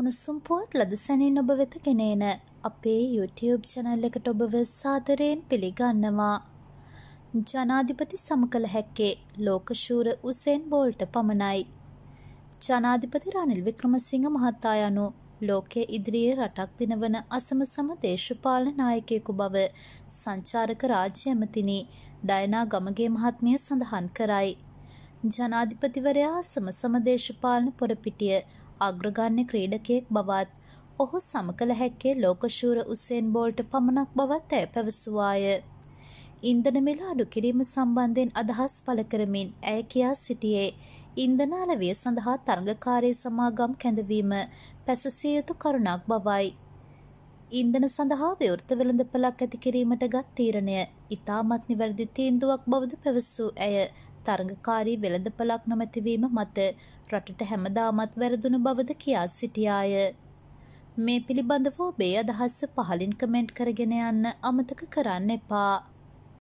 උණුසුම් පුවත් ලද සැනින් ඔබ වෙත ගෙනේන අපේ YouTube චැනල් එකට ඔබව සාදරයෙන් පිළිගන්නවා. ජනාධිපති සමකල හැක්කේ ලෝකශූර උසෙන් බෝල්ට පමණයි. ජනාධිපති රනිල් වික්‍රමසිංහ මහතා යනු ලෝකයේ ඉදිරියේ රටක් දිනවන අසමසම දේශපාලන නායකයෙකු බව සංචාරක රාජ්‍ය ඇමතිනි ඩයනා ගමගේ මහත්මිය සඳහන් කරයි. ජනාධිපතිවරයා සමසම දේශපාලන පොරපිටිය අග්‍රගන්‍ය ක්‍රීඩකයෙක් බවත් ඔහු සමකල හැක්කේ ලෝකශූර උසේන් බෝල්ට පමණක් බවත් ඇය පැවසුවාය. ඉන්ධන මිල අඩු කිරීම සම්බන්ධයෙන් අදහස් පළ කරමින් ඇය කියා සිටියේ ඉන්ධනාලවිය සඳහා තරඟකාරී සමාගම් කැඳවීම පැසසිය යුතු කරුණක් බවයි. ඉන්ධන සඳහා විවෘත වෙළඳපළක් ඇති කිරීමට ගත් තීරණය ඉතාමත් නිවැරදි තීන්දුවක් බවද පැවසූ ඇය තරඟකාරී වෙළඳපළක් නොමැතිවීම මත රටට හැමදාමත් වැරදුන බවද කියා සිටියාය. මේ පිළිබඳව ඔබේ අදහස් පහලින් කමෙන්ට් කරගෙන යන්න අමතක කරන්න එපා.